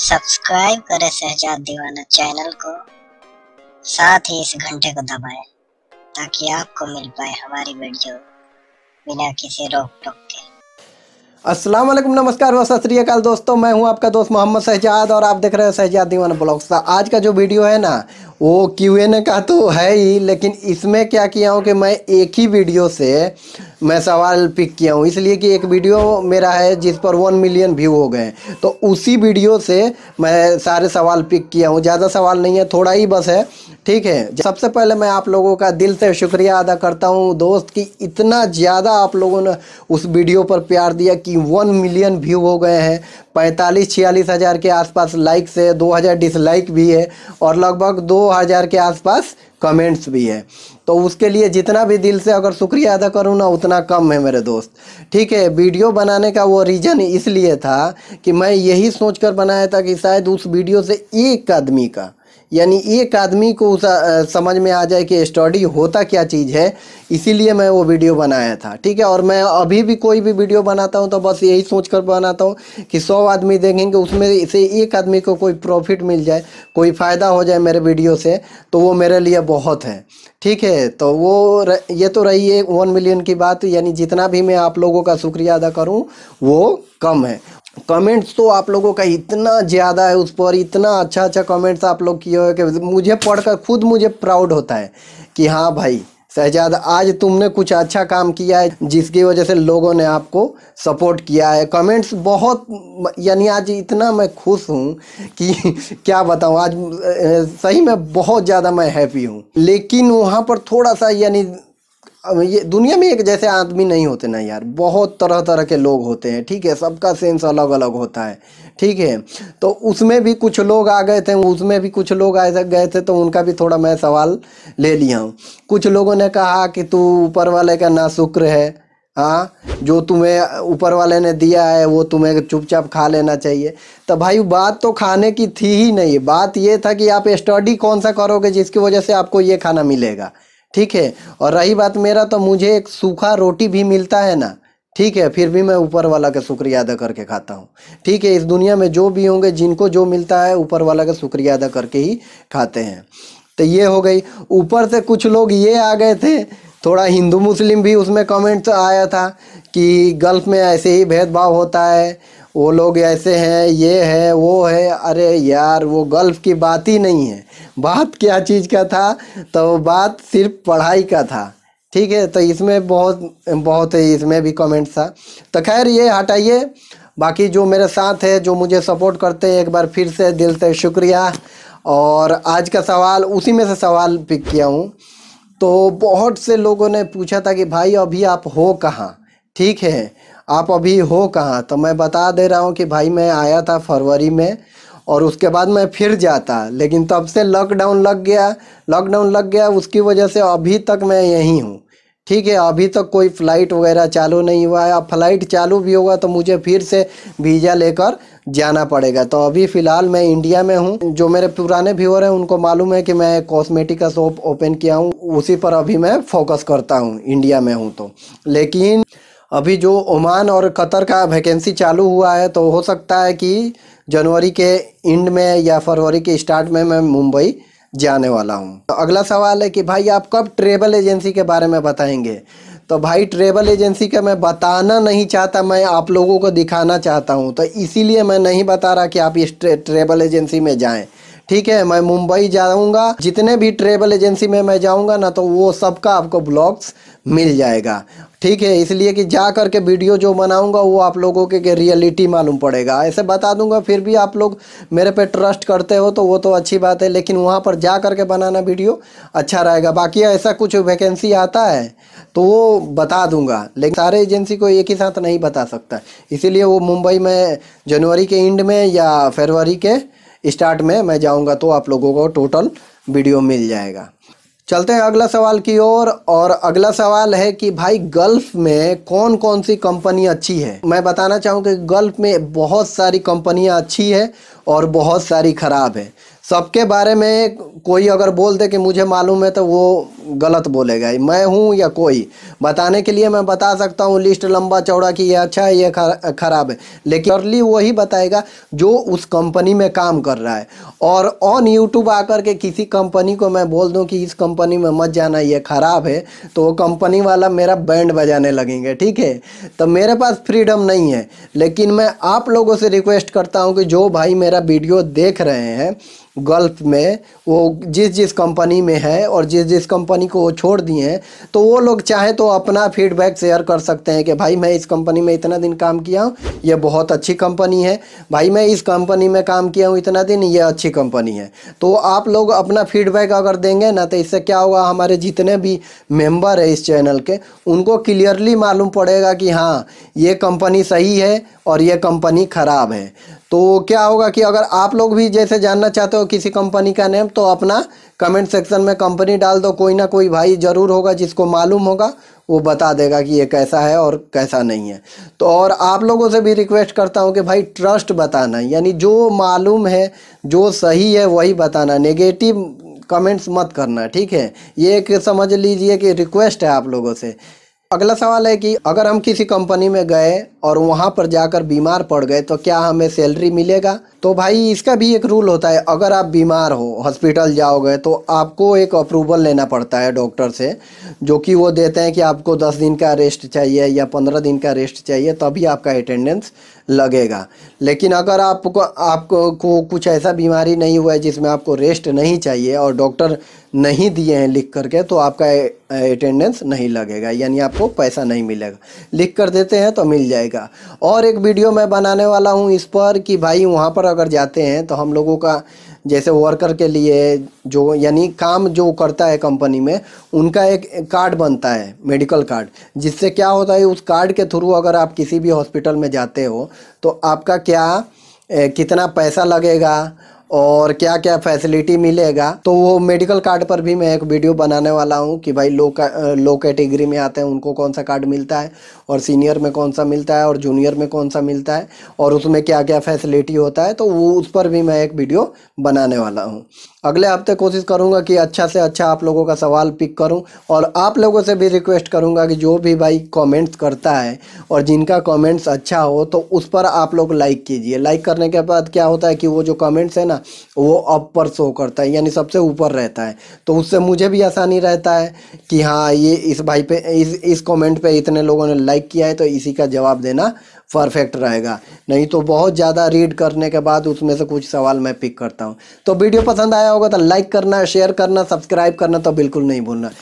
subscribe करें शहजाद दीवाना channel को साथ ही इस घंटे को दबाएं ताकि आपको मिल पाए हमारी वीडियो बिना किसी रोक टोक के अस्सलाम वालेकुम नमस्कार और सत श्रीकाल दोस्तों मैं हूं आपका दोस्त मोहम्मद शहजाद और आप देख रहे हैं शहजाद दीवाना ब्लॉग्स तो आज का जो वीडियो है ना वो क्यू एन ए का तो है ही लेकिन इसमें क्या किया हूँ कि मैं एक ही वीडियो से मैं सवाल पिक किया हूँ इसलिए कि एक वीडियो मेरा है जिस पर वन मिलियन व्यू हो गए तो उसी वीडियो से मैं सारे सवाल पिक किया हूँ ज़्यादा सवाल नहीं है थोड़ा ही बस है ठीक है सबसे पहले मैं आप लोगों का दिल से शुक्रिया अदा करता हूँ दोस्त कि इतना ज़्यादा आप लोगों ने उस वीडियो पर प्यार दिया कि वन मिलियन व्यू हो गए हैं पैंतालीस छियालीस हज़ार के आसपास लाइक्स है दो हज़ार डिसलाइक भी है और लगभग दो हज़ार के आसपास कमेंट्स भी है तो उसके लिए जितना भी दिल से अगर शुक्रिया अदा करूँ ना उतना कम है मेरे दोस्त ठीक है वीडियो बनाने का वो रीज़न इसलिए था कि मैं यही सोच कर बनाया था कि शायद उस वीडियो से एक आदमी का यानी एक आदमी को समझ में आ जाए कि स्टडी होता क्या चीज़ है इसीलिए मैं वो वीडियो बनाया था ठीक है और मैं अभी भी कोई भी वीडियो बनाता हूँ तो बस यही सोच कर बनाता हूँ कि सौ आदमी देखेंगे उसमें से एक आदमी को कोई प्रॉफिट मिल जाए कोई फ़ायदा हो जाए मेरे वीडियो से तो वो मेरे लिए बहुत है ठीक है तो वो र, ये तो रही है वन मिलियन की बात यानी जितना भी मैं आप लोगों का शुक्रिया अदा करूँ वो कम है कमेंट्स तो आप लोगों का इतना ज़्यादा है उस पर इतना अच्छा अच्छा कमेंट्स आप लोग किए हो कि मुझे पढ़कर खुद मुझे प्राउड होता है कि हाँ भाई शहजाद आज तुमने कुछ अच्छा काम किया है जिसकी वजह से लोगों ने आपको सपोर्ट किया है कमेंट्स बहुत यानी आज इतना मैं खुश हूँ कि क्या बताऊँ आज सही में बहुत ज़्यादा मैं हैप्पी हूँ लेकिन वहाँ पर थोड़ा सा यानी ये दुनिया में एक जैसे आदमी नहीं होते ना यार बहुत तरह तरह के लोग होते हैं ठीक है सबका सेंस अलग अलग होता है ठीक है तो उसमें भी कुछ लोग आ गए थे उसमें भी कुछ लोग आ गए थे तो उनका भी थोड़ा मैं सवाल ले लिया हूँ कुछ लोगों ने कहा कि तू ऊपर वाले का ना शुक्र है हाँ जो तुम्हें ऊपर वाले ने दिया है वो तुम्हें चुपचाप खा लेना चाहिए तो भाई बात तो खाने की थी ही नहीं बात ये था कि आप स्टडी कौन सा करोगे जिसकी वजह से आपको ये खाना मिलेगा ठीक है और रही बात मेरा तो मुझे एक सूखा रोटी भी मिलता है ना ठीक है फिर भी मैं ऊपर वाला का शुक्रिया अदा करके खाता हूँ ठीक है इस दुनिया में जो भी होंगे जिनको जो मिलता है ऊपर वाला का शुक्रिया अदा करके ही खाते हैं तो ये हो गई ऊपर से कुछ लोग ये आ गए थे थोड़ा हिंदू मुस्लिम भी उसमें कमेंट आया था कि गल्फ़ में ऐसे ही भेदभाव होता है वो लोग ऐसे हैं ये है वो है अरे यार वो गल्फ़ की बात ही नहीं है बात क्या चीज़ का था तो बात सिर्फ पढ़ाई का था ठीक है तो इसमें बहुत बहुत है इसमें भी कमेंट्स था तो खैर ये हटाइए बाकी जो मेरे साथ है जो मुझे सपोर्ट करते हैं एक बार फिर से दिल से शुक्रिया और आज का सवाल उसी में से सवाल पिक किया हूँ तो बहुत से लोगों ने पूछा था कि भाई अभी आप हो कहाँ ठीक है आप अभी हो कहाँ तो मैं बता दे रहा हूँ कि भाई मैं आया था फरवरी में और उसके बाद मैं फिर जाता लेकिन तब से लॉकडाउन लग गया लॉकडाउन लग गया उसकी वजह से अभी तक मैं यहीं हूँ ठीक है अभी तक कोई फ़्लाइट वगैरह चालू नहीं हुआ है अब फ़्लाइट चालू भी होगा तो मुझे फिर से वीज़ा लेकर जाना पड़ेगा तो अभी फ़िलहाल मैं इंडिया में हूँ जो मेरे पुराने व्यूअर हैं उनको मालूम है कि मैं कॉस्मेटिक का शॉप ओपन किया हूँ उसी पर अभी मैं फोकस करता हूँ इंडिया में हूँ तो लेकिन अभी जो ओमान और कतर का वैकेंसी चालू हुआ है तो हो सकता है कि जनवरी के एंड में या फरवरी के स्टार्ट में मैं मुंबई जाने वाला हूँ तो अगला सवाल है कि भाई आप कब ट्रेवल एजेंसी के बारे में बताएंगे तो भाई ट्रेवल एजेंसी का मैं बताना नहीं चाहता मैं आप लोगों को दिखाना चाहता हूँ तो इसीलिए मैं नहीं बता रहा कि आप इस ट्रेवल एजेंसी में जाएँ ठीक है मैं मुंबई जाऊंगा जितने भी ट्रेवल एजेंसी में मैं जाऊंगा ना तो वो सबका आपको ब्लॉग्स मिल जाएगा ठीक है इसलिए कि जा करके वीडियो जो बनाऊंगा वो आप लोगों के, के रियलिटी मालूम पड़ेगा ऐसे बता दूंगा फिर भी आप लोग मेरे पे ट्रस्ट करते हो तो वो तो अच्छी बात है लेकिन वहाँ पर जा करके बनाना वीडियो अच्छा रहेगा बाकी ऐसा कुछ वैकेंसी आता है तो वो बता दूंगा लेकिन सारे एजेंसी को एक ही साथ नहीं बता सकता इसीलिए वो मुंबई में जनवरी के एंड में या फरवरी के स्टार्ट में मैं जाऊँगा तो आप लोगों को टोटल वीडियो मिल जाएगा चलते हैं अगला सवाल की ओर और, और अगला सवाल है कि भाई गल्फ में कौन कौन सी कंपनी अच्छी है मैं बताना चाहूँ कि गल्फ में बहुत सारी कंपनियाँ अच्छी है और बहुत सारी ख़राब है सबके बारे में कोई अगर बोल दे कि मुझे मालूम है तो वो गलत बोलेगा मैं हूँ या कोई बताने के लिए मैं बता सकता हूँ लिस्ट लंबा चौड़ा कि ये अच्छा है ये ख़राब है लेकिन अर्ली वही बताएगा जो उस कंपनी में काम कर रहा है और ऑन यूट्यूब आकर के किसी कंपनी को मैं बोल दूँ कि इस कंपनी में मत जाना ये ख़राब है तो वो कंपनी वाला मेरा बैंड बजाने लगेंगे ठीक है तो मेरे पास फ्रीडम नहीं है लेकिन मैं आप लोगों से रिक्वेस्ट करता हूँ कि जो भाई मेरा वीडियो देख रहे हैं गल्फ में वो जिस जिस कंपनी में है और जिस जिस कंपनी कंपनी को छोड़ दिए हैं तो वो लोग चाहे तो अपना फीडबैक शेयर कर सकते हैं कि भाई मैं इस कंपनी में इतना दिन काम किया हूँ ये बहुत अच्छी कंपनी है भाई मैं इस कंपनी में काम किया हूँ इतना दिन ये अच्छी कंपनी है तो आप लोग अपना फीडबैक अगर देंगे ना तो इससे क्या होगा हमारे जितने भी मेम्बर है इस चैनल के उनको क्लियरली मालूम पड़ेगा कि हाँ ये कंपनी सही है और ये कंपनी ख़राब है तो क्या होगा कि अगर आप लोग भी जैसे जानना चाहते हो किसी कंपनी का नेम तो अपना कमेंट सेक्शन में कंपनी डाल दो कोई ना कोई भाई ज़रूर होगा जिसको मालूम होगा वो बता देगा कि ये कैसा है और कैसा नहीं है तो और आप लोगों से भी रिक्वेस्ट करता हूँ कि भाई ट्रस्ट बताना यानी जो मालूम है जो सही है वही बताना नेगेटिव कमेंट्स मत करना ठीक है ये एक समझ लीजिए कि रिक्वेस्ट है आप लोगों से अगला सवाल है कि अगर हम किसी कंपनी में गए और वहाँ पर जाकर बीमार पड़ गए तो क्या हमें सैलरी मिलेगा तो भाई इसका भी एक रूल होता है अगर आप बीमार हो हॉस्पिटल जाओगे तो आपको एक अप्रूवल लेना पड़ता है डॉक्टर से जो कि वो देते हैं कि आपको दस दिन का रेस्ट चाहिए या पंद्रह दिन का रेस्ट चाहिए तभी आपका अटेंडेंस लगेगा लेकिन अगर आपको आपको कुछ ऐसा बीमारी नहीं हुआ है जिसमें आपको रेस्ट नहीं चाहिए और डॉक्टर नहीं दिए हैं लिख करके तो आपका अटेंडेंस नहीं लगेगा यानी आपको पैसा नहीं मिलेगा लिख कर देते हैं तो मिल जाएगा और एक वीडियो मैं बनाने वाला हूँ इस पर कि भाई वहाँ पर अगर जाते हैं तो हम लोगों का जैसे वर्कर के लिए जो यानी काम जो करता है कंपनी में उनका एक कार्ड बनता है मेडिकल कार्ड जिससे क्या होता है उस कार्ड के थ्रू अगर आप किसी भी हॉस्पिटल में जाते हो तो आपका क्या कितना पैसा लगेगा और क्या क्या फैसिलिटी मिलेगा तो वो मेडिकल कार्ड पर भी मैं एक वीडियो बनाने वाला हूँ कि भाई लो लो कैटेगरी में आते हैं उनको कौन सा कार्ड मिलता है और सीनियर में कौन सा मिलता है और जूनियर में कौन सा मिलता है और उसमें क्या क्या फैसिलिटी होता है तो वो उस पर भी मैं एक वीडियो बनाने वाला हूँ अगले हफ्ते कोशिश करूँगा कि अच्छा से अच्छा आप लोगों का सवाल पिक करूँ और आप लोगों से भी रिक्वेस्ट करूँगा कि जो भी भाई कमेंट्स करता है और जिनका कमेंट्स अच्छा हो तो उस पर आप लोग लाइक कीजिए लाइक करने के बाद क्या होता है कि वो जो कमेंट्स है ना वो अप पर शो करता है यानी सबसे ऊपर रहता है तो उससे मुझे भी आसानी रहता है कि हाँ ये इस भाई पे इस इस कॉमेंट पर इतने लोगों ने लाइक किया है तो इसी का जवाब देना परफेक्ट रहेगा नहीं तो बहुत ज़्यादा रीड करने के बाद उसमें से कुछ सवाल मैं पिक करता हूँ तो वीडियो पसंद आया होगा तो लाइक करना शेयर करना सब्सक्राइब करना तो बिल्कुल नहीं भूलना